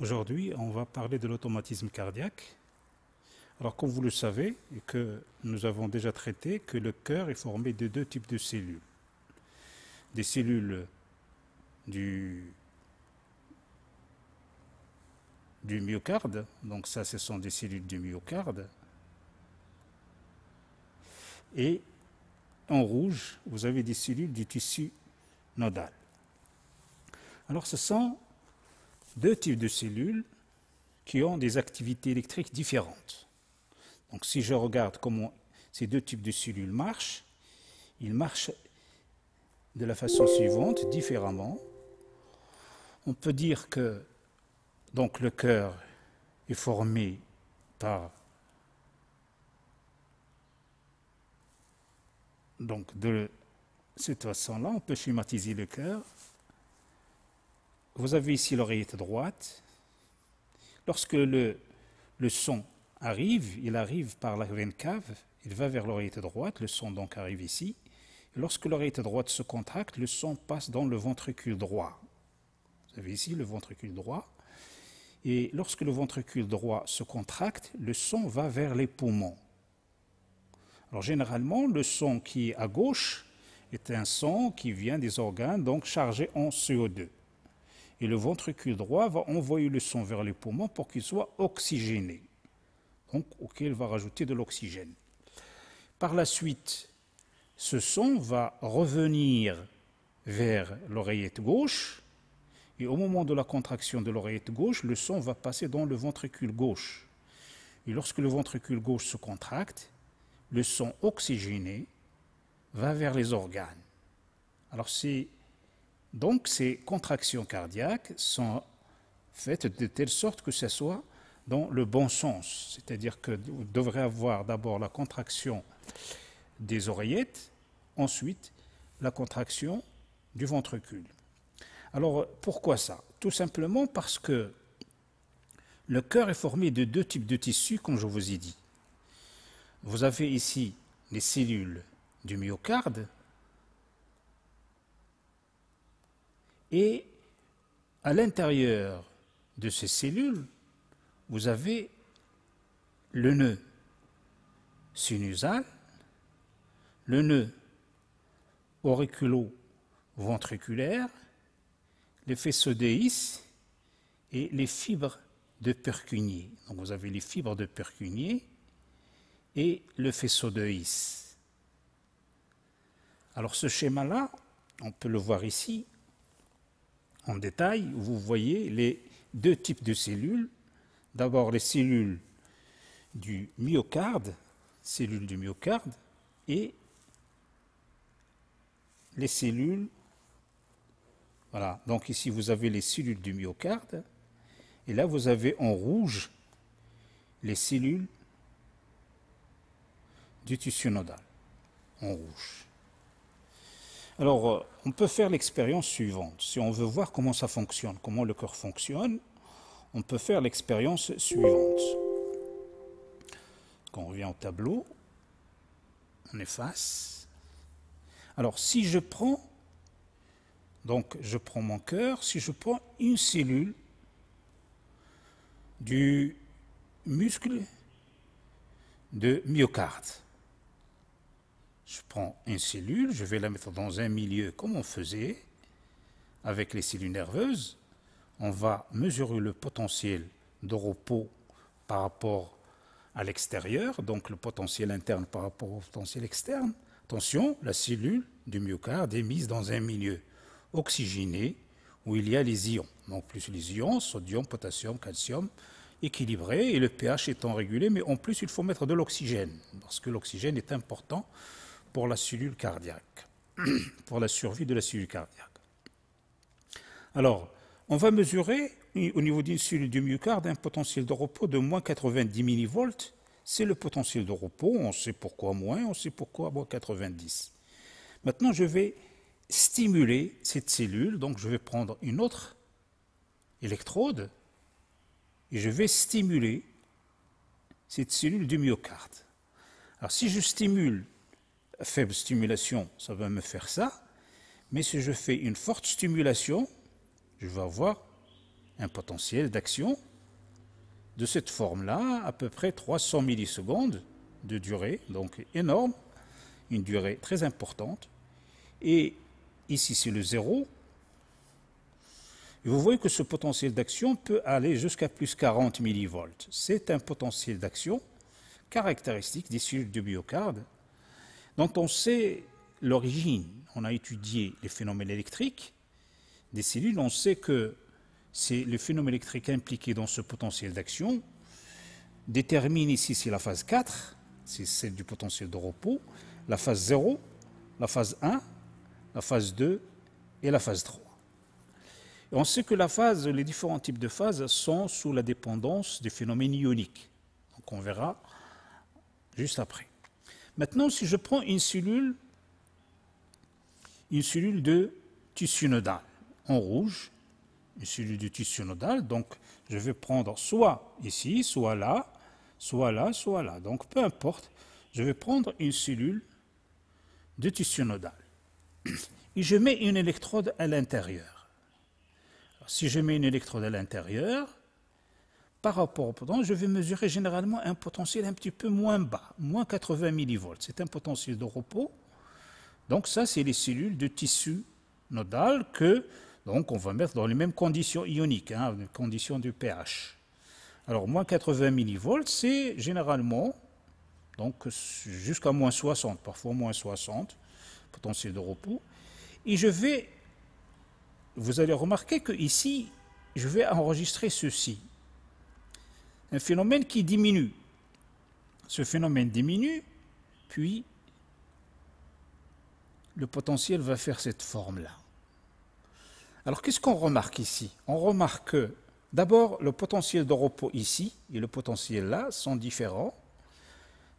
Aujourd'hui, on va parler de l'automatisme cardiaque. Alors, comme vous le savez, et que nous avons déjà traité, que le cœur est formé de deux types de cellules. Des cellules du, du myocarde, donc ça, ce sont des cellules du myocarde. Et en rouge, vous avez des cellules du tissu nodal. Alors, ce sont deux types de cellules qui ont des activités électriques différentes. Donc si je regarde comment ces deux types de cellules marchent, ils marchent de la façon suivante, différemment. On peut dire que donc, le cœur est formé par donc de cette façon-là, on peut schématiser le cœur vous avez ici l'oreillette droite. Lorsque le, son arrive, il arrive par la veine cave, il va vers l'oreillette droite, le son donc arrive ici. lorsque l'oreillette droite se contracte, le son passe dans le ventricule droit. Vous avez ici le ventricule droit. Et lorsque le ventricule droit se contracte, le son va vers les poumons. Alors généralement, le son qui est à gauche est un son qui vient des organes, donc en CO2. Et le ventricule droit va envoyer le sang vers les poumons pour qu'il soit oxygéné. Donc, auquel va rajouter de l'oxygène. Par la suite, ce sang va revenir vers l'oreillette gauche. Et au moment de la contraction de l'oreillette gauche, le sang va passer dans le ventricule gauche. Et lorsque le ventricule gauche se contracte, le sang oxygéné va vers les organes. Alors c'est donc ces contractions cardiaques sont faites de telle sorte que ce soit dans le bon sens. C'est-à-dire que vous devrez avoir d'abord la contraction des oreillettes, ensuite la contraction du ventricule. Alors pourquoi ça Tout simplement parce que le cœur est formé de deux types de tissus, comme je vous ai dit. Vous avez ici les cellules du myocarde, Et à l'intérieur de ces cellules, vous avez le nœud sinusal, le nœud auriculo-ventriculaire, les faisceaux et les fibres de Percunier. Donc vous avez les fibres de Percunier et le faisceau de His. Alors ce schéma-là, on peut le voir ici, en détail, vous voyez les deux types de cellules. D'abord les cellules du myocarde, cellules du myocarde, et les cellules. Voilà, donc ici vous avez les cellules du myocarde, et là vous avez en rouge les cellules du tissu nodal, en rouge. Alors, euh, on peut faire l'expérience suivante. Si on veut voir comment ça fonctionne, comment le cœur fonctionne, on peut faire l'expérience suivante. Quand on revient au tableau, on efface. Alors, si je prends, donc je prends mon cœur, si je prends une cellule du muscle de myocarde, je prends une cellule, je vais la mettre dans un milieu comme on faisait avec les cellules nerveuses. On va mesurer le potentiel de repos par rapport à l'extérieur, donc le potentiel interne par rapport au potentiel externe. Attention, la cellule du myocarde est mise dans un milieu oxygéné où il y a les ions. Donc plus les ions, sodium, potassium, calcium, équilibrés et le pH étant régulé, mais en plus il faut mettre de l'oxygène, parce que l'oxygène est important pour la cellule cardiaque, pour la survie de la cellule cardiaque. Alors, on va mesurer au niveau d'une cellule du myocarde un potentiel de repos de moins 90 millivolts. C'est le potentiel de repos, on sait pourquoi moins, on sait pourquoi moins 90. Maintenant, je vais stimuler cette cellule, donc je vais prendre une autre électrode et je vais stimuler cette cellule du myocarde. Alors si je stimule faible stimulation, ça va me faire ça. Mais si je fais une forte stimulation, je vais avoir un potentiel d'action de cette forme-là, à peu près 300 millisecondes de durée, donc énorme, une durée très importante. Et ici, c'est le zéro. Et vous voyez que ce potentiel d'action peut aller jusqu'à plus 40 millivolts. C'est un potentiel d'action caractéristique des cellules de biocarde dont on sait l'origine. On a étudié les phénomènes électriques des cellules, on sait que c'est le phénomène électrique impliqué dans ce potentiel d'action détermine ici c'est la phase 4, c'est celle du potentiel de repos, la phase 0, la phase 1, la phase 2 et la phase 3. on sait que la phase, les différents types de phases sont sous la dépendance des phénomènes ioniques. Donc on verra juste après. Maintenant, si je prends une cellule, une cellule de tissu nodal en rouge, une cellule de tissu nodal, donc je vais prendre soit ici, soit là, soit là, soit là. Donc peu importe, je vais prendre une cellule de tissu nodal. Et je mets une électrode à l'intérieur. Si je mets une électrode à l'intérieur, par rapport au potentiel, je vais mesurer généralement un potentiel un petit peu moins bas, moins 80 millivolts, C'est un potentiel de repos. Donc ça, c'est les cellules de tissu nodal que donc on va mettre dans les mêmes conditions ioniques, hein, les conditions du pH. Alors moins 80 millivolts, c'est généralement donc jusqu'à moins 60, parfois moins 60, potentiel de repos. Et je vais, vous allez remarquer que ici, je vais enregistrer ceci un phénomène qui diminue. Ce phénomène diminue, puis le potentiel va faire cette forme-là. Alors qu'est-ce qu'on remarque ici On remarque que d'abord le potentiel de repos ici et le potentiel là sont différents.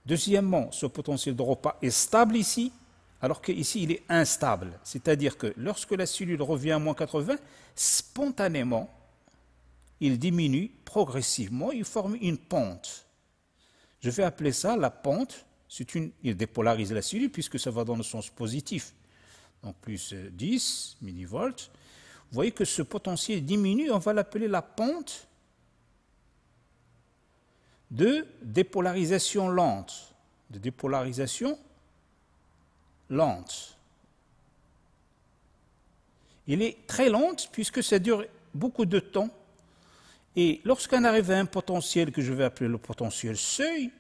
Deuxièmement, ce potentiel de repas est stable ici, alors qu'ici il est instable. C'est-à-dire que lorsque la cellule revient à moins 80, spontanément, il diminue progressivement, il forme une pente. Je vais appeler ça la pente. Une, il dépolarise la cellule puisque ça va dans le sens positif. Donc plus 10 euh, millivolts. Vous voyez que ce potentiel diminue, on va l'appeler la pente de dépolarisation lente. De dépolarisation lente. Il est très lente puisque ça dure beaucoup de temps et lorsqu'on arrive à un potentiel que je vais appeler le potentiel seuil,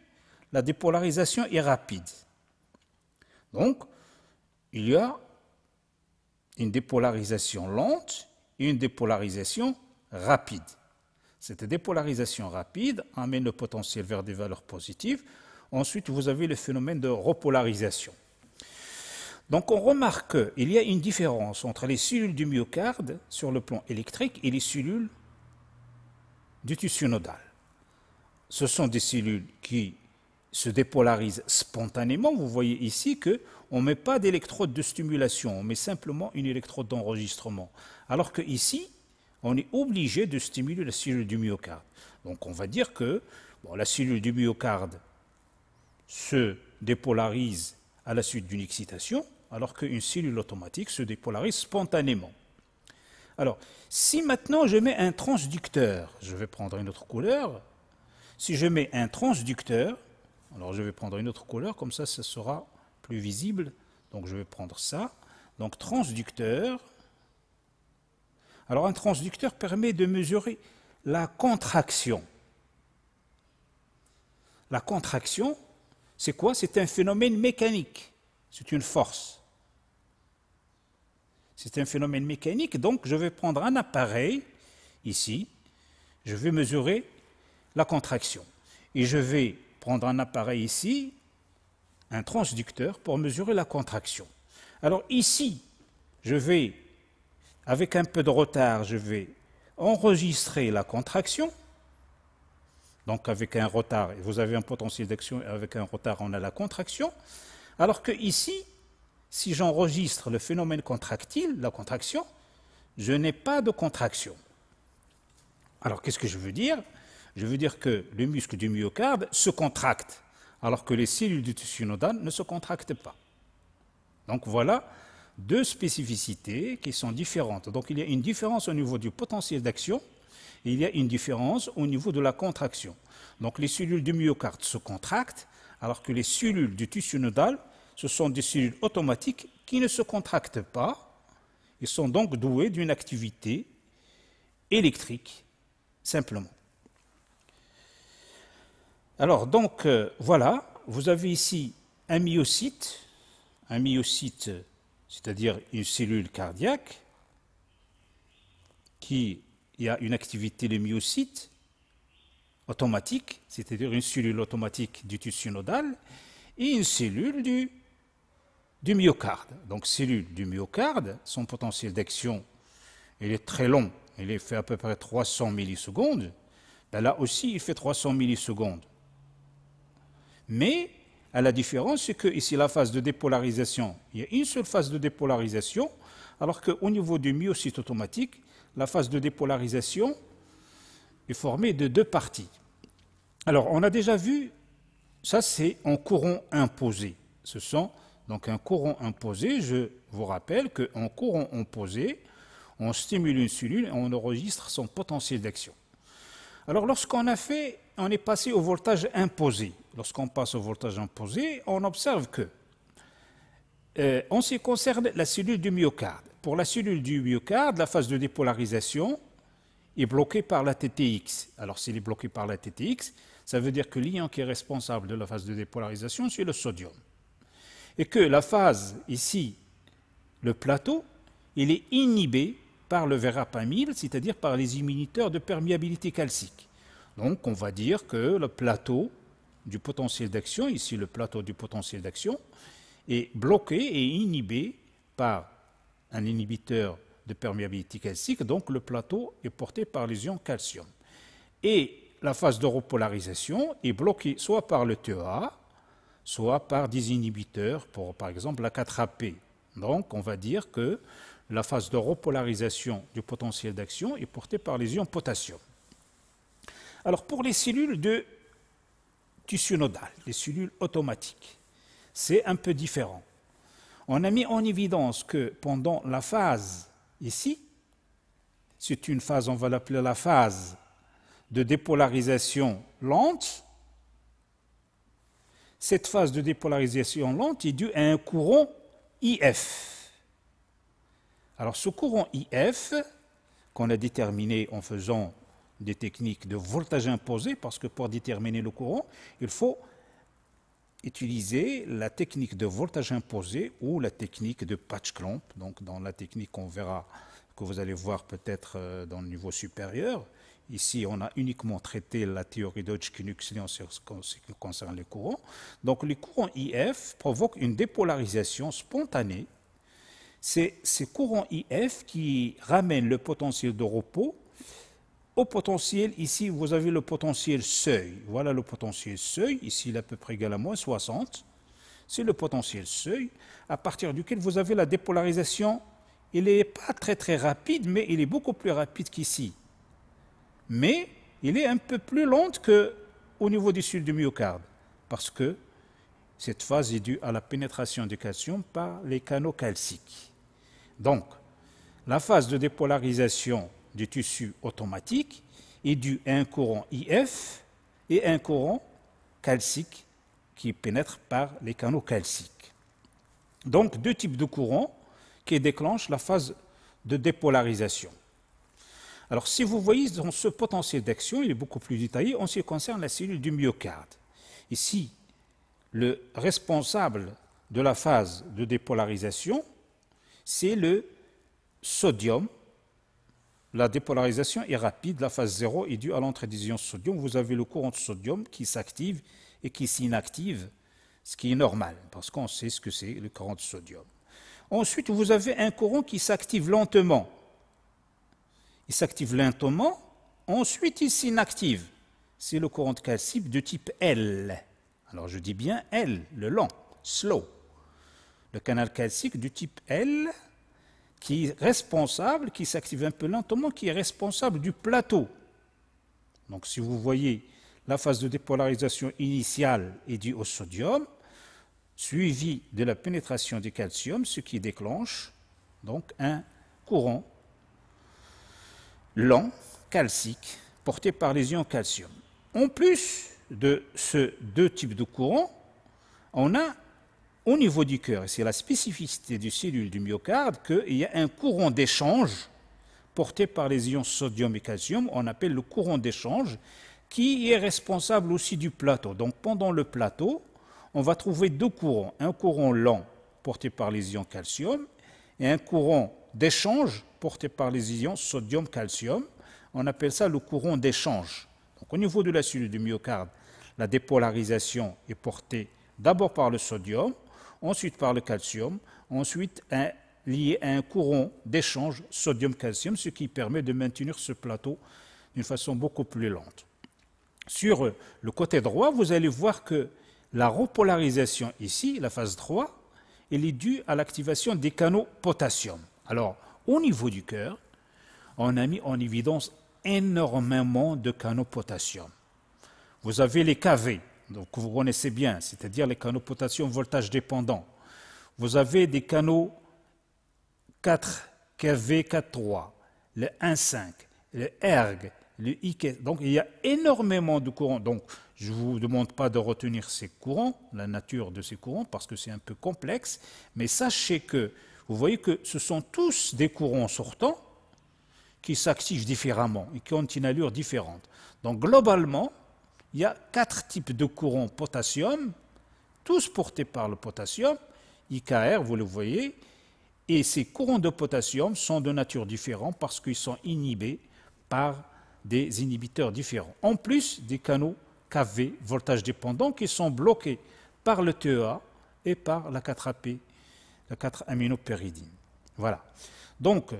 la dépolarisation est rapide. Donc, il y a une dépolarisation lente et une dépolarisation rapide. Cette dépolarisation rapide amène le potentiel vers des valeurs positives. Ensuite, vous avez le phénomène de repolarisation. Donc on remarque qu'il y a une différence entre les cellules du myocarde sur le plan électrique et les cellules du tissu nodal. Ce sont des cellules qui se dépolarisent spontanément. Vous voyez ici que on ne met pas d'électrode de stimulation, on met simplement une électrode d'enregistrement. Alors qu'ici, on est obligé de stimuler la cellule du myocarde. Donc on va dire que la cellule du myocarde se dépolarise à la suite d'une excitation, alors qu'une cellule automatique se dépolarise spontanément. Alors, si maintenant je mets un transducteur, je vais prendre une autre couleur. Si je mets un transducteur, alors je vais prendre une autre couleur, comme ça, ça sera plus visible. Donc je vais prendre ça. Donc transducteur. Alors un transducteur permet de mesurer la contraction. La contraction, c'est quoi C'est un phénomène mécanique. C'est une force. C'est un phénomène mécanique. Donc, je vais prendre un appareil, ici, je vais mesurer la contraction. Et je vais prendre un appareil ici, un transducteur, pour mesurer la contraction. Alors ici, je vais, avec un peu de retard, je vais enregistrer la contraction. Donc avec un retard, vous avez un potentiel d'action, avec un retard, on a la contraction. Alors que ici, si j'enregistre le phénomène contractile, la contraction, je n'ai pas de contraction. Alors qu'est-ce que je veux dire Je veux dire que le muscle du myocarde se contracte, alors que les cellules du tissu nodal ne se contractent pas. Donc voilà deux spécificités qui sont différentes. Donc il y a une différence au niveau du potentiel d'action et il y a une différence au niveau de la contraction. Donc les cellules du myocarde se contractent, alors que les cellules du tissu nodal ce sont des cellules automatiques qui ne se contractent pas. et sont donc douées d'une activité électrique, simplement. Alors, donc, euh, voilà, vous avez ici un myocyte, un myocyte, c'est-à-dire une cellule cardiaque, qui a une activité le myocyte automatique, c'est-à-dire une cellule automatique du tissu nodal, et une cellule du du myocarde. Donc cellule du myocarde, son potentiel d'action, il est très long, il fait à peu près 300 millisecondes. Ben, là aussi, il fait 300 millisecondes. Mais à la différence, c'est que ici, la phase de dépolarisation, il y a une seule phase de dépolarisation, alors qu'au niveau du myocyte automatique, la phase de dépolarisation est formée de deux parties. Alors, on a déjà vu, ça c'est en courant imposé. Ce sont donc un courant imposé, je vous rappelle qu'en courant imposé, on stimule une cellule et on enregistre son potentiel d'action. Alors lorsqu'on a fait, on est passé au voltage imposé. Lorsqu'on passe au voltage imposé, on observe que, euh, en ce concerne la cellule du myocarde, pour la cellule du myocarde, la phase de dépolarisation est bloquée par la TTX. Alors s'il est bloqué par la TTX, ça veut dire que l'ion qui est responsable de la phase de dépolarisation, c'est le sodium et que la phase ici, le plateau, il est inhibé par le verapamil, c'est-à-dire par les inhibiteurs de perméabilité calcique. Donc on va dire que le plateau du potentiel d'action, ici le plateau du potentiel d'action, est bloqué et inhibé par un inhibiteur de perméabilité calcique, donc le plateau est porté par les ions calcium. Et la phase d'europolarisation est bloquée soit par le TEA, soit par des inhibiteurs, pour par exemple la 4AP. Donc on va dire que la phase de repolarisation du potentiel d'action est portée par les ions potassium. Alors pour les cellules de tissu nodal, les cellules automatiques, c'est un peu différent. On a mis en évidence que pendant la phase ici, c'est une phase, on va l'appeler la phase de dépolarisation lente, cette phase de dépolarisation lente est due à un courant IF. Alors ce courant IF, qu'on a déterminé en faisant des techniques de voltage imposé, parce que pour déterminer le courant, il faut utiliser la technique de voltage imposé ou la technique de patch clamp. Donc dans la technique qu'on verra, que vous allez voir peut-être euh, dans le niveau supérieur, Ici, on a uniquement traité la théorie d'Hodgkin-Huxley en ce qui concerne les courants. Donc, les courants IF provoquent une dépolarisation spontanée. C'est ces courants IF qui ramènent le potentiel de repos au potentiel. Ici, vous avez le potentiel seuil. Voilà le potentiel seuil. Ici, il est à peu près égal à moins 60. C'est le potentiel seuil à partir duquel vous avez la dépolarisation. Il n'est pas très très rapide, mais il est beaucoup plus rapide qu'ici mais il est un peu plus lent qu'au niveau du sud du myocarde, parce que cette phase est due à la pénétration du calcium par les canaux calciques. Donc, la phase de dépolarisation du tissu automatique est due à un courant IF et à un courant calcique qui pénètre par les canaux calciques. Donc, deux types de courants qui déclenchent la phase de dépolarisation. Alors, si vous voyez dans ce potentiel d'action, il est beaucoup plus détaillé en ce qui concerne la cellule du myocarde. Ici, le responsable de la phase de dépolarisation, c'est le sodium. La dépolarisation est rapide, la phase zéro est due à l'entrée des ions sodium. Vous avez le courant de sodium qui s'active et qui s'inactive, ce qui est normal, parce qu'on sait ce que c'est le courant de sodium. Ensuite, vous avez un courant qui s'active lentement, il s'active lentement, ensuite il s'inactive. C'est le courant de de type L. Alors je dis bien L, le lent, slow. Le canal calcique du type L, qui est responsable, qui s'active un peu lentement, qui est responsable du plateau. Donc si vous voyez la phase de dépolarisation initiale est due au sodium, suivie de la pénétration du calcium, ce qui déclenche donc un courant lent, calcique, porté par les ions calcium. En plus de ces deux types de courants, on a au niveau du cœur, et c'est la spécificité des cellule du myocarde, qu'il y a un courant d'échange porté par les ions sodium et calcium, on appelle le courant d'échange, qui est responsable aussi du plateau. Donc pendant le plateau, on va trouver deux courants, un courant lent porté par les ions calcium et un courant d'échange porté par les ions sodium-calcium. On appelle ça le courant d'échange. au niveau de la cellule du myocarde, la dépolarisation est portée d'abord par le sodium, ensuite par le calcium, ensuite liée à un courant d'échange sodium-calcium, ce qui permet de maintenir ce plateau d'une façon beaucoup plus lente. Sur le côté droit, vous allez voir que la repolarisation ici, la phase 3, elle est due à l'activation des canaux potassium. Alors, au niveau du cœur, on a mis en évidence énormément de canaux potassium. Vous avez les KV, que vous connaissez bien, c'est-à-dire les canaux potassium voltage dépendants. Vous avez des canaux 4 KV 4.3, le 1.5, le ERG, le IK. Donc il y a énormément de courants. Donc je ne vous demande pas de retenir ces courants, la nature de ces courants, parce que c'est un peu complexe, mais sachez que vous voyez que ce sont tous des courants sortants qui s'activent différemment et qui ont une allure différente. Donc globalement, il y a quatre types de courants potassium, tous portés par le potassium, IKR, vous le voyez, et ces courants de potassium sont de nature différente parce qu'ils sont inhibés par des inhibiteurs différents. En plus des canaux KV, voltage dépendant, qui sont bloqués par le TEA et par la 4AP de 4 aminopéridine Voilà. Donc,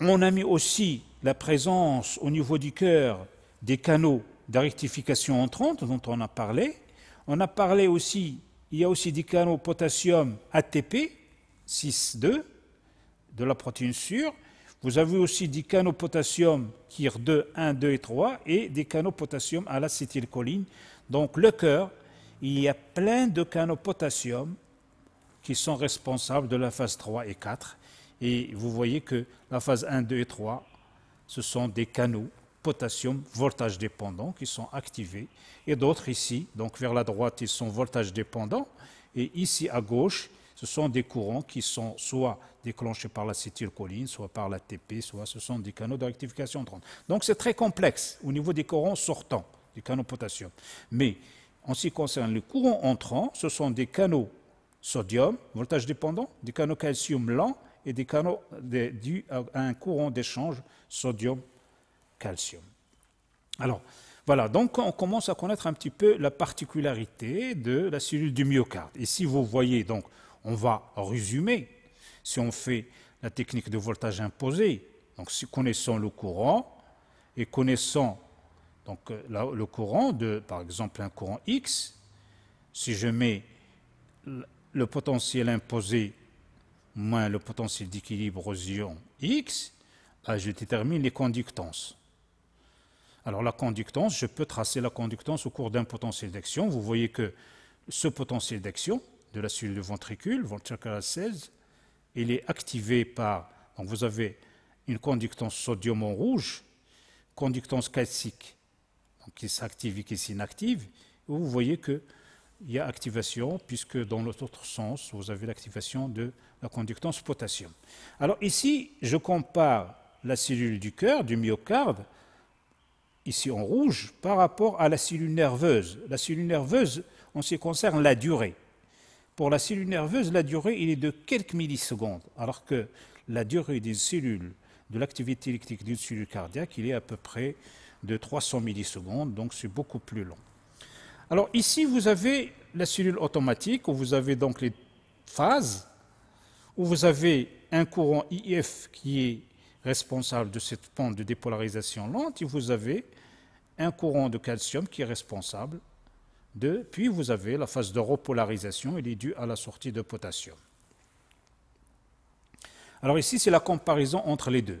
on a mis aussi la présence au niveau du cœur des canaux de rectification entrante dont on a parlé. On a parlé aussi, il y a aussi des canaux potassium ATP 6,2 de la protéine sûre. Vous avez aussi des canaux potassium KIR 2, 1, 2 et 3 et des canaux potassium à l'acétylcholine. Donc le cœur, il y a plein de canaux potassium qui sont responsables de la phase 3 et 4. Et vous voyez que la phase 1, 2 et 3, ce sont des canaux potassium voltage dépendants qui sont activés. Et d'autres ici, donc vers la droite, ils sont voltage dépendants. Et ici à gauche, ce sont des courants qui sont soit déclenchés par la soit par la TP, soit ce sont des canaux de rectification de Donc c'est très complexe au niveau des courants sortants, des canaux potassium. Mais en ce qui concerne les courants entrants, ce sont des canaux sodium, voltage dépendant, des canaux calcium lents et des canaux dus à un courant d'échange sodium-calcium. Alors, voilà, donc on commence à connaître un petit peu la particularité de la cellule du myocarde. Et si vous voyez, donc, on va résumer, si on fait la technique de voltage imposé, donc si connaissant le courant et connaissant donc, le courant de, par exemple, un courant X, si je mets le potentiel imposé moins le potentiel d'équilibre aux ions X, je détermine les conductances. Alors la conductance, je peux tracer la conductance au cours d'un potentiel d'action. Vous voyez que ce potentiel d'action de la cellule de ventricule, ventricule 16, il est activé par, donc vous avez une conductance sodium en rouge, conductance calcique qui s'active et qui s'inactive, vous voyez que il y a activation, puisque dans l'autre sens, vous avez l'activation de la conductance potassium. Alors ici, je compare la cellule du cœur, du myocarde, ici en rouge, par rapport à la cellule nerveuse. La cellule nerveuse, on ce concerne la durée. Pour la cellule nerveuse, la durée il est de quelques millisecondes, alors que la durée d'une cellule, de l'activité électrique d'une cellule cardiaque, il est à peu près de 300 millisecondes, donc c'est beaucoup plus long. Alors ici, vous avez la cellule automatique, où vous avez donc les phases, où vous avez un courant IF qui est responsable de cette pente de dépolarisation lente, et vous avez un courant de calcium qui est responsable de... Puis vous avez la phase de repolarisation, elle est due à la sortie de potassium. Alors ici, c'est la comparaison entre les deux.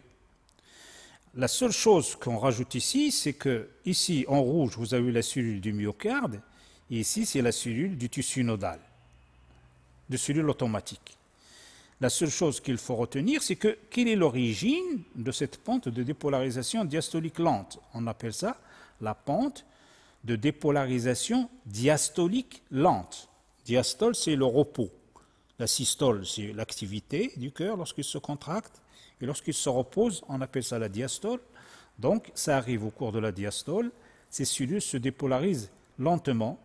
La seule chose qu'on rajoute ici, c'est que ici, en rouge, vous avez la cellule du myocarde, et ici, c'est la cellule du tissu nodal, de cellule automatique. La seule chose qu'il faut retenir, c'est que quelle est l'origine de cette pente de dépolarisation diastolique lente On appelle ça la pente de dépolarisation diastolique lente. Diastole, c'est le repos. La systole, c'est l'activité du cœur lorsqu'il se contracte. Et lorsqu'ils se reposent, on appelle ça la diastole. Donc, ça arrive au cours de la diastole. Ces cellules se dépolarisent lentement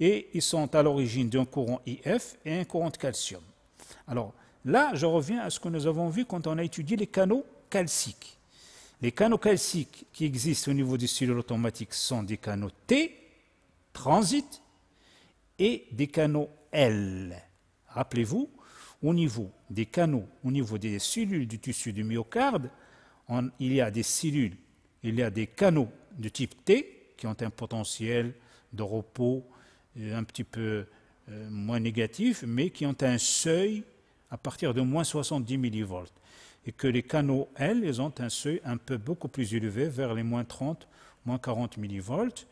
et ils sont à l'origine d'un courant IF et un courant de calcium. Alors, là, je reviens à ce que nous avons vu quand on a étudié les canaux calciques. Les canaux calciques qui existent au niveau des cellules automatiques sont des canaux T, transit, et des canaux L. Rappelez-vous, au niveau des canaux au niveau des cellules du tissu du myocarde, il y a des cellules, il y a des canaux de type T qui ont un potentiel de repos euh, un petit peu euh, moins négatif, mais qui ont un seuil à partir de moins 70 millivolts. Et que les canaux, L, ils ont un seuil un peu beaucoup plus élevé, vers les moins 30, moins 40 millivolts.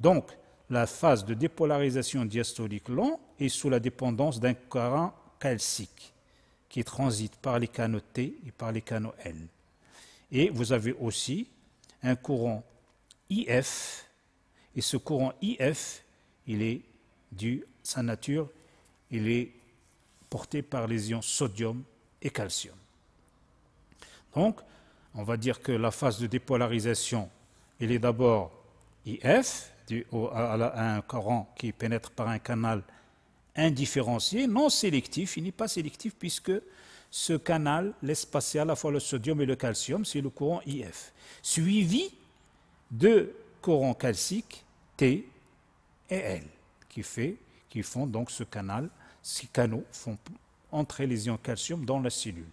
Donc, la phase de dépolarisation diastolique long est sous la dépendance d'un courant calcique qui transite par les canaux T et par les canaux N. Et vous avez aussi un courant IF, et ce courant IF, il est dû à sa nature, il est porté par les ions sodium et calcium. Donc, on va dire que la phase de dépolarisation, elle est d'abord IF, dû à un courant qui pénètre par un canal indifférencié, non sélectif. Il n'est pas sélectif puisque ce canal laisse passer à la fois le sodium et le calcium, c'est le courant IF, suivi de courants calciques T et L, qui, fait, qui font donc ce canal, ces canaux font entrer les ions calcium dans la cellule.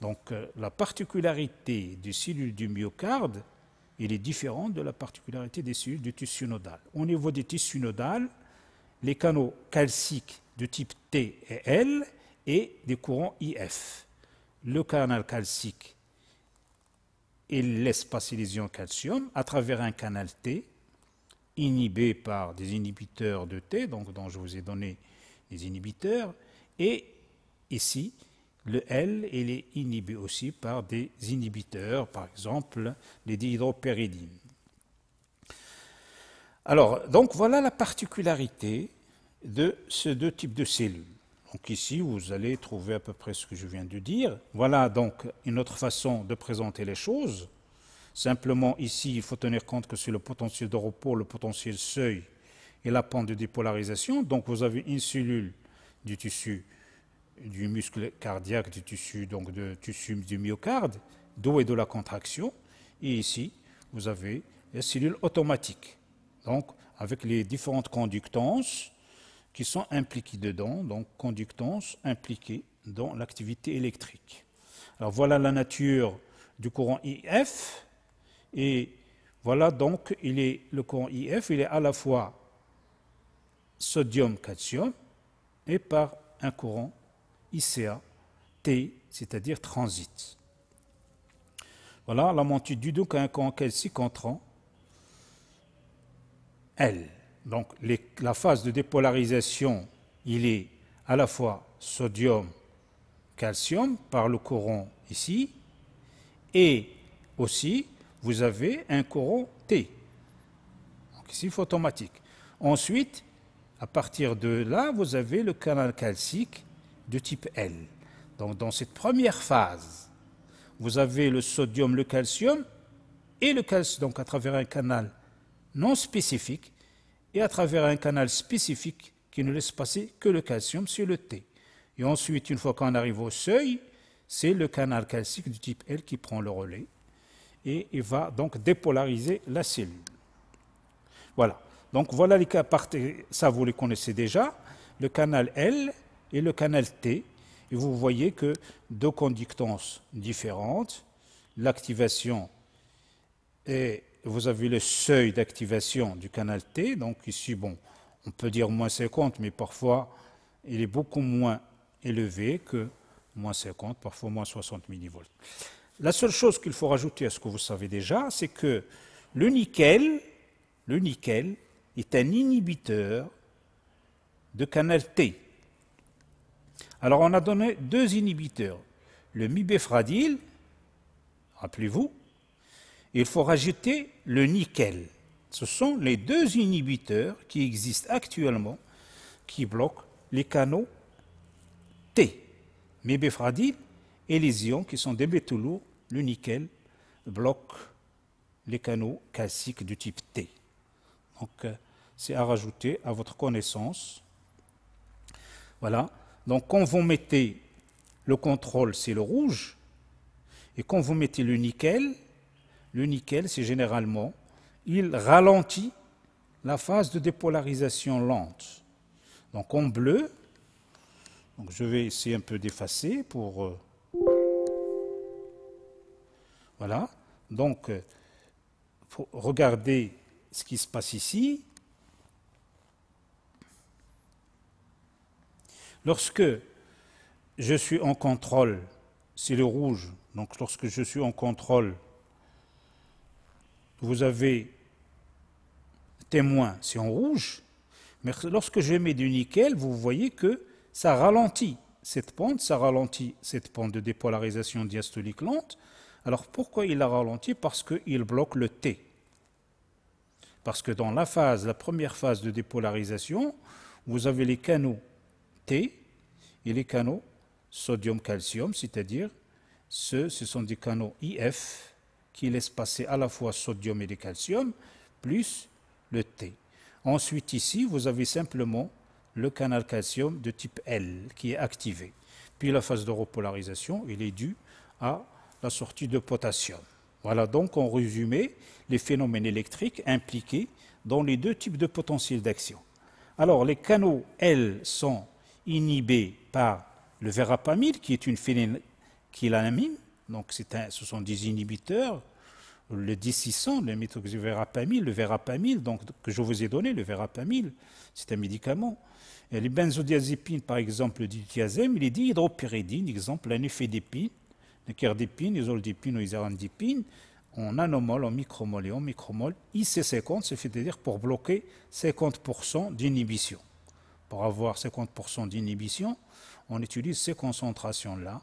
Donc euh, la particularité des cellules du myocarde, il est différente de la particularité des cellules du tissu nodal. Au niveau des tissus nodales, les canaux calciques de type T et L et des courants IF. Le canal calcique, il laisse passer les ions calcium à travers un canal T inhibé par des inhibiteurs de T, donc dont je vous ai donné les inhibiteurs, et ici, le L, est inhibé aussi par des inhibiteurs, par exemple les dihydropéridines. Alors, donc voilà la particularité de ces deux types de cellules. Donc ici, vous allez trouver à peu près ce que je viens de dire. Voilà donc une autre façon de présenter les choses. Simplement, ici, il faut tenir compte que c'est le potentiel de repos, le potentiel seuil et la pente de dépolarisation. Donc vous avez une cellule du tissu du muscle cardiaque, du tissu, donc de tissu du myocarde, d'où et de la contraction. Et ici, vous avez la cellule automatique donc avec les différentes conductances qui sont impliquées dedans, donc conductance impliquée dans l'activité électrique. Alors voilà la nature du courant IF, et voilà donc il est, le courant IF, il est à la fois sodium-calcium et par un courant ICA T, c'est-à-dire transit. Voilà la montée du donc à un courant calcique entrant donc la phase de dépolarisation, il est à la fois sodium-calcium par le courant ici, et aussi vous avez un courant T. Donc ici photomatique. Ensuite, à partir de là, vous avez le canal calcique de type L. Donc dans cette première phase, vous avez le sodium, le calcium, et le calcium, donc à travers un canal non spécifique et à travers un canal spécifique qui ne laisse passer que le calcium sur le T. Et ensuite, une fois qu'on arrive au seuil, c'est le canal calcique du type L qui prend le relais et il va donc dépolariser la cellule. Voilà. Donc voilà les cas ça vous les connaissez déjà, le canal L et le canal T. Et vous voyez que deux conductances différentes, l'activation est vous avez le seuil d'activation du canal T. Donc ici, bon, on peut dire moins 50, mais parfois, il est beaucoup moins élevé que moins 50, parfois moins 60 millivolts. La seule chose qu'il faut rajouter à ce que vous savez déjà, c'est que le nickel, le nickel est un inhibiteur de canal T. Alors on a donné deux inhibiteurs, le mibefradil, rappelez-vous, il faut rajouter le nickel. Ce sont les deux inhibiteurs qui existent actuellement qui bloquent les canaux T, et les ions qui sont des métaux lourds, le nickel bloque les canaux calciques du type T. Donc euh, c'est à rajouter à votre connaissance. Voilà. Donc quand vous mettez le contrôle, c'est le rouge, et quand vous mettez le nickel, le nickel, c'est généralement, il ralentit la phase de dépolarisation lente. Donc en bleu, donc je vais essayer un peu d'effacer pour... Euh, voilà. Donc, euh, faut regarder ce qui se passe ici. Lorsque je suis en contrôle, c'est le rouge, donc lorsque je suis en contrôle vous avez témoin, c'est en rouge, mais lorsque je mets du nickel, vous voyez que ça ralentit cette pente, ça ralentit cette pente de dépolarisation diastolique lente. Alors pourquoi il a ralenti Parce qu'il bloque le T. Parce que dans la phase, la première phase de dépolarisation, vous avez les canaux T et les canaux sodium-calcium, c'est-à-dire ce, ce sont des canaux IF, qui laisse passer à la fois sodium et le calcium, plus le T. Ensuite, ici, vous avez simplement le canal calcium de type L qui est activé. Puis la phase de repolarisation, il est due à la sortie de potassium. Voilà donc en résumé les phénomènes électriques impliqués dans les deux types de potentiels d'action. Alors les canaux L sont inhibés par le verapamil qui est une qui donc un, ce sont des inhibiteurs le D600, le méthoxyverapamil, le verapamil, donc, que je vous ai donné, le verapamil, c'est un médicament. Et les benzodiazépines, par exemple, le D-diazème, il est dit hydropyridine, exemple, un effet d'épine, cardépine, d'épine ou en nanomol, en micromol et en micromol, IC50, c'est-à-dire pour bloquer 50% d'inhibition. Pour avoir 50% d'inhibition, on utilise ces concentrations-là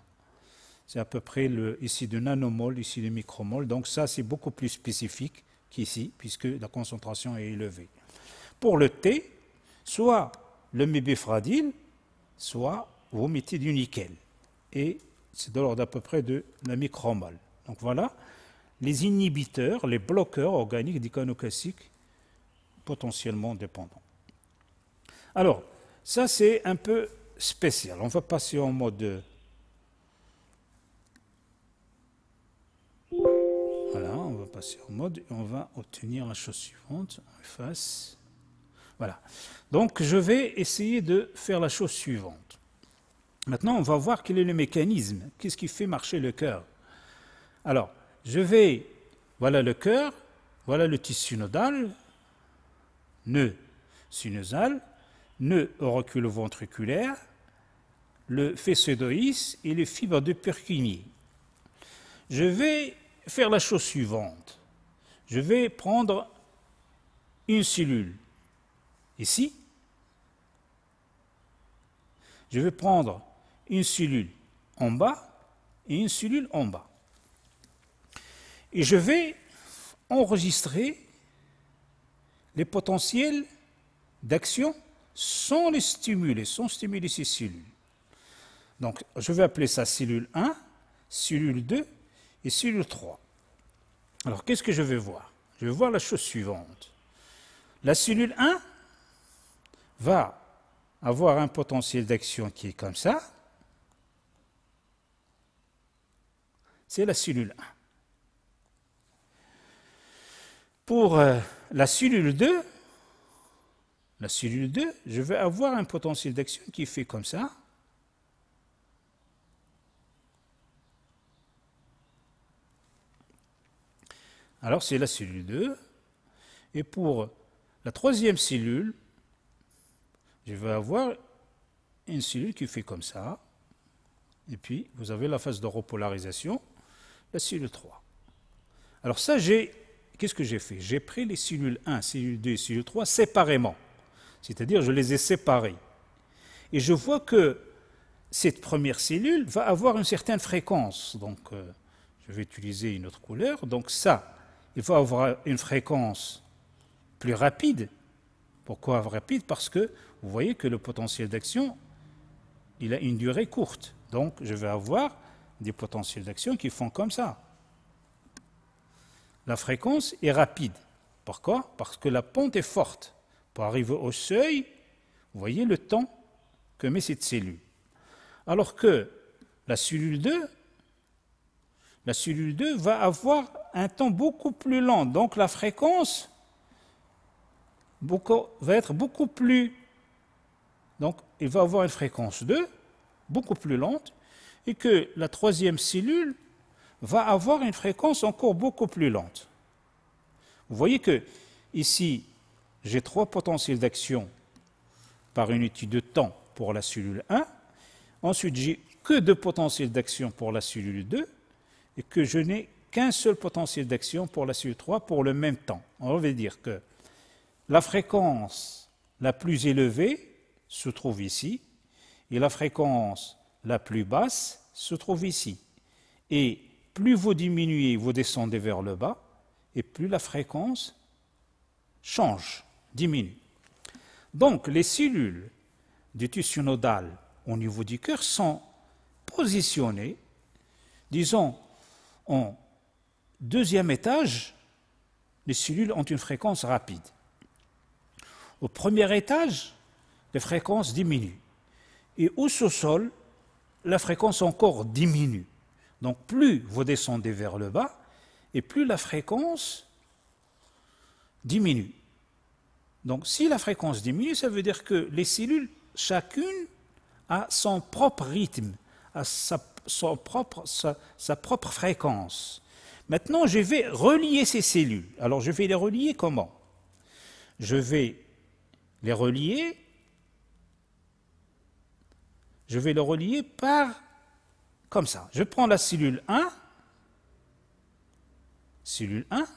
c'est à peu près le, ici de nanomol, ici de micromol. Donc ça, c'est beaucoup plus spécifique qu'ici, puisque la concentration est élevée. Pour le thé, soit le mibifradile, soit vous mettez du nickel. Et c'est de l'ordre à peu près de la micromol. Donc voilà les inhibiteurs, les bloqueurs organiques classique potentiellement dépendants. Alors, ça c'est un peu spécial. On va passer en mode passer au mode et on va obtenir la chose suivante. On Voilà. Donc je vais essayer de faire la chose suivante. Maintenant, on va voir quel est le mécanisme. Qu'est-ce qui fait marcher le cœur Alors, je vais... Voilà le cœur, voilà le tissu nodal, nœud sinusal, nœud auriculo-ventriculaire, le His et les fibres de Purkinje. Je vais faire la chose suivante. Je vais prendre une cellule ici. Je vais prendre une cellule en bas et une cellule en bas. Et je vais enregistrer les potentiels d'action sans les stimuler, sans stimuler ces cellules. Donc je vais appeler ça cellule 1, cellule 2 et cellule 3. Alors, qu'est-ce que je vais voir Je vais voir la chose suivante. La cellule 1 va avoir un potentiel d'action qui est comme ça. C'est la cellule 1. Pour euh, la cellule 2, la cellule 2, je vais avoir un potentiel d'action qui fait comme ça. Alors c'est la cellule 2. Et pour la troisième cellule, je vais avoir une cellule qui fait comme ça. Et puis, vous avez la phase de repolarisation, la cellule 3. Alors ça, j'ai... Qu'est-ce que j'ai fait J'ai pris les cellules 1, cellule 2 et cellule 3 séparément. C'est-à-dire, je les ai séparées. Et je vois que cette première cellule va avoir une certaine fréquence. Donc, euh, je vais utiliser une autre couleur. Donc ça, il faut avoir une fréquence plus rapide. Pourquoi rapide Parce que vous voyez que le potentiel d'action, il a une durée courte. Donc je vais avoir des potentiels d'action qui font comme ça. La fréquence est rapide. Pourquoi Parce que la pente est forte. Pour arriver au seuil, vous voyez le temps que met cette cellule. Alors que la cellule 2, la cellule 2 va avoir un temps beaucoup plus lent. Donc la fréquence va être beaucoup plus... Donc il va avoir une fréquence 2, beaucoup plus lente, et que la troisième cellule va avoir une fréquence encore beaucoup plus lente. Vous voyez que ici, j'ai trois potentiels d'action par unité de temps pour la cellule 1. Ensuite, j'ai que deux potentiels d'action pour la cellule 2 et que je n'ai qu'un seul potentiel d'action pour la cellule 3 pour le même temps. On veut dire que la fréquence la plus élevée se trouve ici et la fréquence la plus basse se trouve ici. Et plus vous diminuez, vous descendez vers le bas, et plus la fréquence change, diminue. Donc les cellules du tissu nodal au niveau du cœur sont positionnées, disons, en deuxième étage, les cellules ont une fréquence rapide. Au premier étage, les fréquences diminuent. Et au sous-sol, la fréquence encore diminue. Donc plus vous descendez vers le bas, et plus la fréquence diminue. Donc si la fréquence diminue, ça veut dire que les cellules, chacune a son propre rythme à sa, propre, sa, propre fréquence. Maintenant, je vais relier ces cellules. Alors, je vais les relier comment Je vais les relier, je vais les relier par, comme ça. Je prends la cellule 1, cellule 1,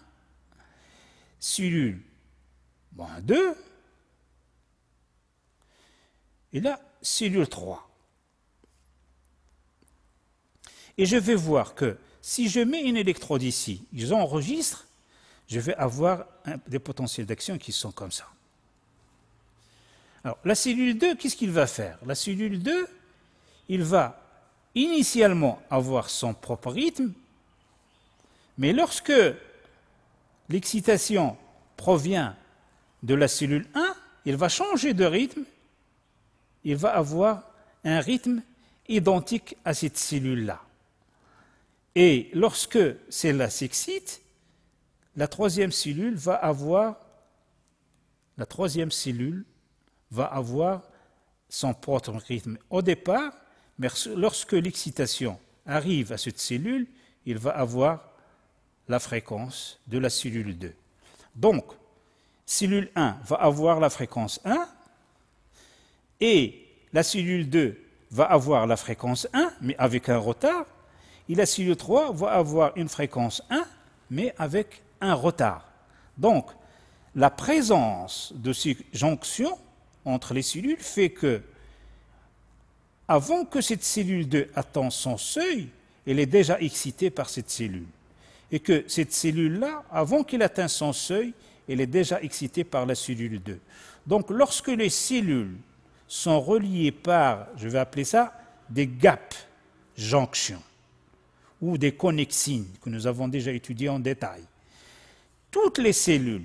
cellule moins 2, et la cellule 3. et je vais voir que si je mets une électrode ici, ils enregistrent, je vais avoir des potentiels d'action qui sont comme ça. Alors, la cellule 2, qu'est-ce qu'il va faire La cellule 2, il va initialement avoir son propre rythme, mais lorsque l'excitation provient de la cellule 1, il va changer de rythme, il va avoir un rythme identique à cette cellule-là. Et lorsque celle-là s'excite, la troisième cellule va avoir la troisième cellule va avoir son propre rythme au départ, mais lorsque l'excitation arrive à cette cellule, il va avoir la fréquence de la cellule 2. Donc, cellule 1 va avoir la fréquence 1 et la cellule 2 va avoir la fréquence 1, mais avec un retard, il a cellule 3 va avoir une fréquence 1, mais avec un retard. Donc, la présence de ces jonctions entre les cellules fait que, avant que cette cellule 2 atteigne son seuil, elle est déjà excitée par cette cellule. Et que cette cellule-là, avant qu'elle atteigne son seuil, elle est déjà excitée par la cellule 2. Donc, lorsque les cellules sont reliées par, je vais appeler ça, des gaps, jonctions, ou des connexines que nous avons déjà étudiées en détail. Toutes les cellules,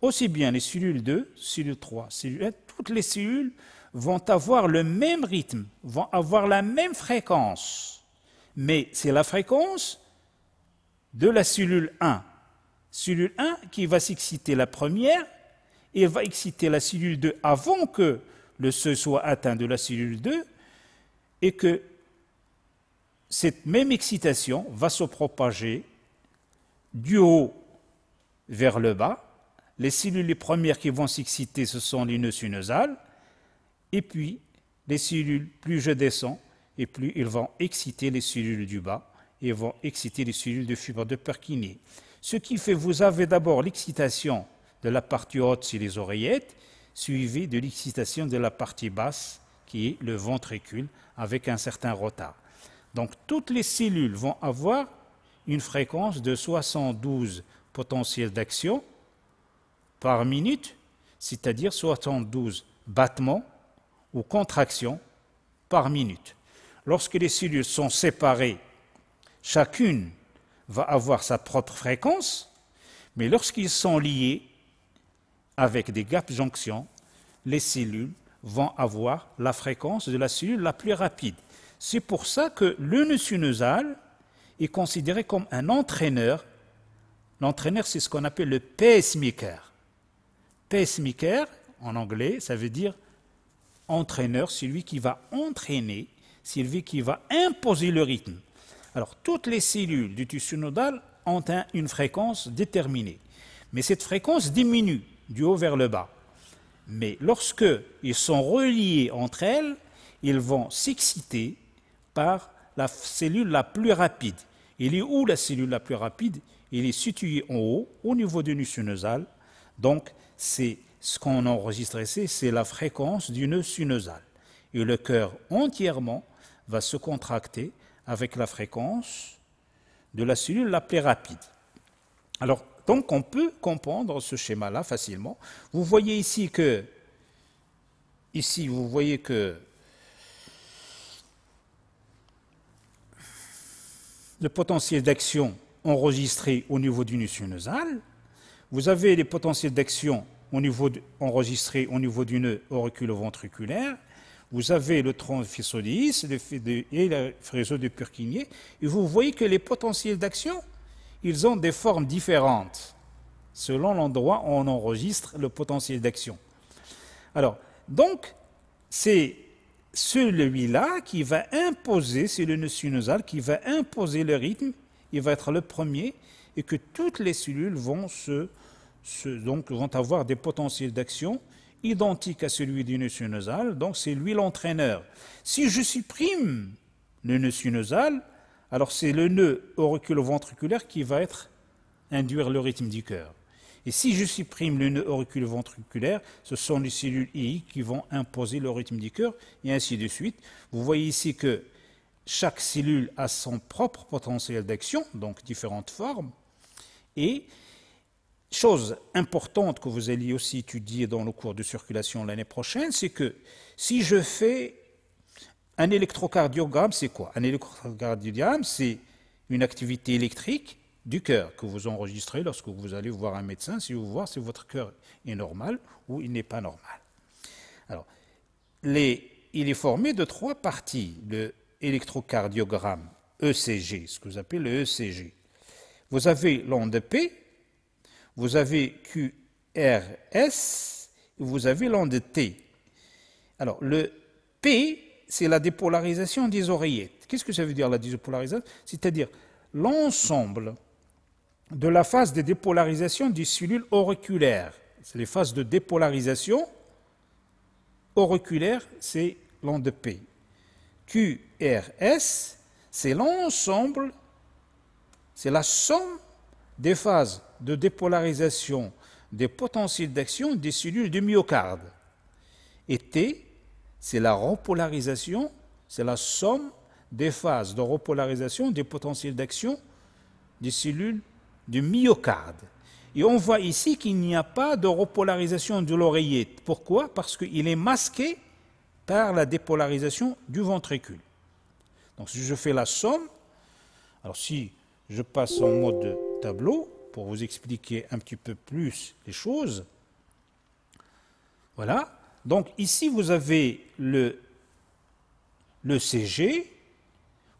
aussi bien les cellules 2, cellules 3, cellules 1, toutes les cellules vont avoir le même rythme, vont avoir la même fréquence. Mais c'est la fréquence de la cellule 1. Cellule 1 qui va s'exciter la première et va exciter la cellule 2 avant que le se soit atteint de la cellule 2 et que cette même excitation va se propager du haut vers le bas. Les cellules les premières qui vont s'exciter, ce sont les nœuds Et puis, les cellules, plus je descends, et plus ils vont exciter les cellules du bas et vont exciter les cellules de fibre de Purkinje. Ce qui fait, vous avez d'abord l'excitation de la partie haute, sur les oreillettes, suivie de l'excitation de la partie basse, qui est le ventricule, avec un certain retard. Donc toutes les cellules vont avoir une fréquence de 72 potentiels d'action par minute, c'est-à-dire 72 battements ou contractions par minute. Lorsque les cellules sont séparées, chacune va avoir sa propre fréquence, mais lorsqu'ils sont liés avec des gaps jonctions, les cellules vont avoir la fréquence de la cellule la plus rapide. C'est pour ça que le l'eunusunusal est considéré comme un entraîneur. L'entraîneur, c'est ce qu'on appelle le pacemaker. Pacemaker, en anglais, ça veut dire entraîneur, celui qui va entraîner, celui qui va imposer le rythme. Alors, toutes les cellules du tissu nodal ont une fréquence déterminée. Mais cette fréquence diminue du haut vers le bas. Mais lorsque ils sont reliés entre elles, ils vont s'exciter, par la cellule la plus rapide. Il est où la cellule la plus rapide Il est situé en haut, au niveau du nœud sinusal. Donc, c'est ce qu'on enregistre ici, c'est la fréquence du nœud sinusal. Et le cœur entièrement va se contracter avec la fréquence de la cellule la plus rapide. Alors, donc, on peut comprendre ce schéma-là facilement. Vous voyez ici que, ici, vous voyez que le potentiel d'action enregistré au niveau du nœud nasal, vous avez les potentiels d'action enregistrés au niveau du nœud auriculo-ventriculaire, vous avez le tronc et le réseau de Purkinier, et vous voyez que les potentiels d'action, ils ont des formes différentes selon l'endroit où on enregistre le potentiel d'action. Alors, donc, c'est celui-là qui va imposer, c'est le nœud sinusal qui va imposer le rythme, il va être le premier, et que toutes les cellules vont, donc, avoir des potentiels d'action identiques à celui du nœud sinusal, donc c'est lui l'entraîneur. Si je supprime le nœud sinusal, alors c'est le nœud auriculo-ventriculaire qui va être induire le rythme du cœur. Et si je supprime le nœud auricule ventriculaire ce sont les cellules II qui vont imposer le rythme du cœur, et ainsi de suite. Vous voyez ici que chaque cellule a son propre potentiel d'action, donc différentes formes. Et chose importante que vous allez aussi étudier dans le cours de circulation l'année prochaine, c'est que si je fais un électrocardiogramme, c'est quoi Un électrocardiogramme, c'est une activité électrique du cœur que vous enregistrez lorsque vous allez voir un médecin, si vous voir si votre cœur est normal ou il n'est pas normal. Alors, il est formé de trois parties, le électrocardiogramme, ECG, ce que vous appelez le ECG. Vous avez l'onde P, vous avez QRS, et vous avez l'onde T. Alors, le P, c'est la dépolarisation des oreillettes. Qu'est-ce que ça veut dire la dépolarisation C'est-à-dire l'ensemble de la phase de dépolarisation des cellules auriculaires. C'est les phases de dépolarisation auriculaire, c'est l'onde P. QRS, c'est l'ensemble, c'est la somme des phases de dépolarisation des potentiels d'action des cellules du myocarde. Et T, c'est la repolarisation, c'est la somme des phases de repolarisation des potentiels d'action des cellules du myocarde. Et on voit ici qu'il n'y a pas de repolarisation de l'oreillette. Pourquoi Parce qu'il est masqué par la dépolarisation du ventricule. Donc si je fais la somme, alors si je passe en mode tableau pour vous expliquer un petit peu plus les choses, voilà. Donc ici vous avez le, le CG,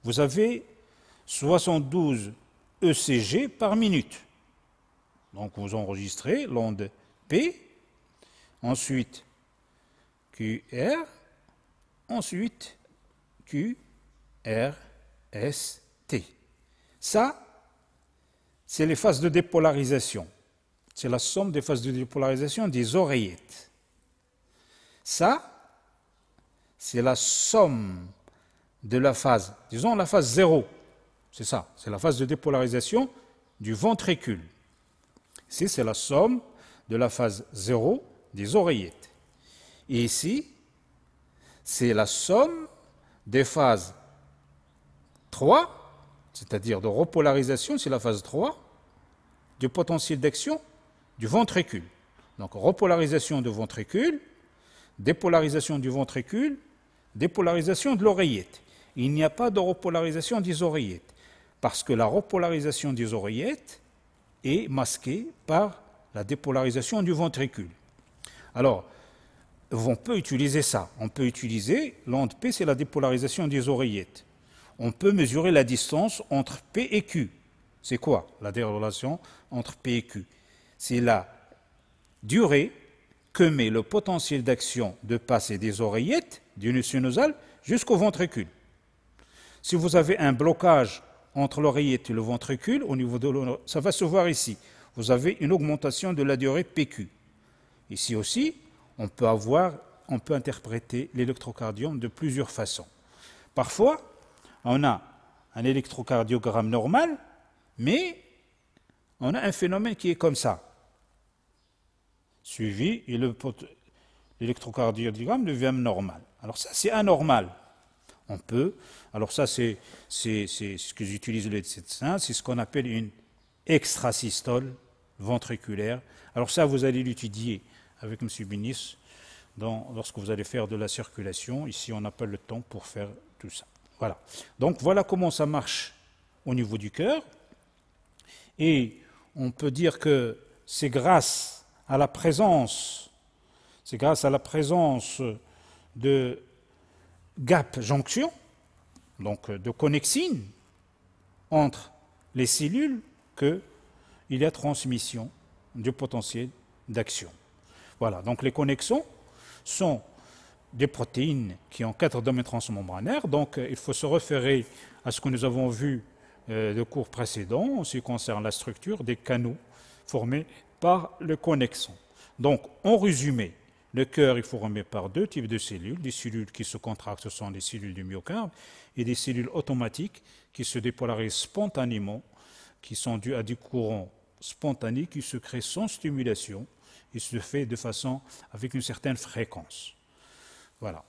vous avez 72 ECG par minute. Donc vous enregistrez l'onde P, ensuite QR, ensuite Q, Ça, c'est les phases de dépolarisation. C'est la somme des phases de dépolarisation des oreillettes. Ça, c'est la somme de la phase, disons la phase 0, c'est ça, c'est la phase de dépolarisation du ventricule. Ici, c'est la somme de la phase 0 des oreillettes. Et ici, c'est la somme des phases 3, c'est-à-dire de repolarisation, c'est la phase 3, du potentiel d'action du ventricule. Donc repolarisation du ventricule, dépolarisation du ventricule, dépolarisation de l'oreillette. Il n'y a pas de repolarisation des oreillettes parce que la repolarisation des oreillettes est masquée par la dépolarisation du ventricule. Alors, on peut utiliser ça. On peut utiliser l'onde P, c'est la dépolarisation des oreillettes. On peut mesurer la distance entre P et Q. C'est quoi la dérelation entre P et Q C'est la durée que met le potentiel d'action de passer des oreillettes, du sinusale, jusqu'au ventricule. Si vous avez un blocage entre l'oreillette et le ventricule, au niveau de ça va se voir ici. Vous avez une augmentation de la durée PQ. Ici aussi, on peut avoir, on peut interpréter l'électrocardiogramme de plusieurs façons. Parfois, on a un électrocardiogramme normal, mais on a un phénomène qui est comme ça. Suivi, l'électrocardiogramme devient normal. Alors ça, c'est anormal on peut. Alors ça, c'est ce que j'utilise le médecin, c'est ce qu'on appelle une extrasystole ventriculaire. Alors ça, vous allez l'étudier avec M. Binis dans, lorsque vous allez faire de la circulation. Ici, on n'a pas le temps pour faire tout ça. Voilà. Donc voilà comment ça marche au niveau du cœur. Et on peut dire que c'est grâce à la présence, c'est grâce à la présence de gap jonction, donc euh, de connexine entre les cellules, qu'il y a transmission du potentiel d'action. Voilà, donc les connexions sont des protéines qui ont quatre domaines transmembranaires, donc euh, il faut se référer à ce que nous avons vu euh, de cours précédent, en ce qui concerne la structure des canaux formés par le connexon. Donc, en résumé, le cœur est formé par deux types de cellules. Des cellules qui se contractent, sont des cellules du myocarde, et des cellules automatiques qui se dépolarisent spontanément, qui sont dues à des courants spontanés qui se créent sans stimulation et se fait de façon avec une certaine fréquence. Voilà.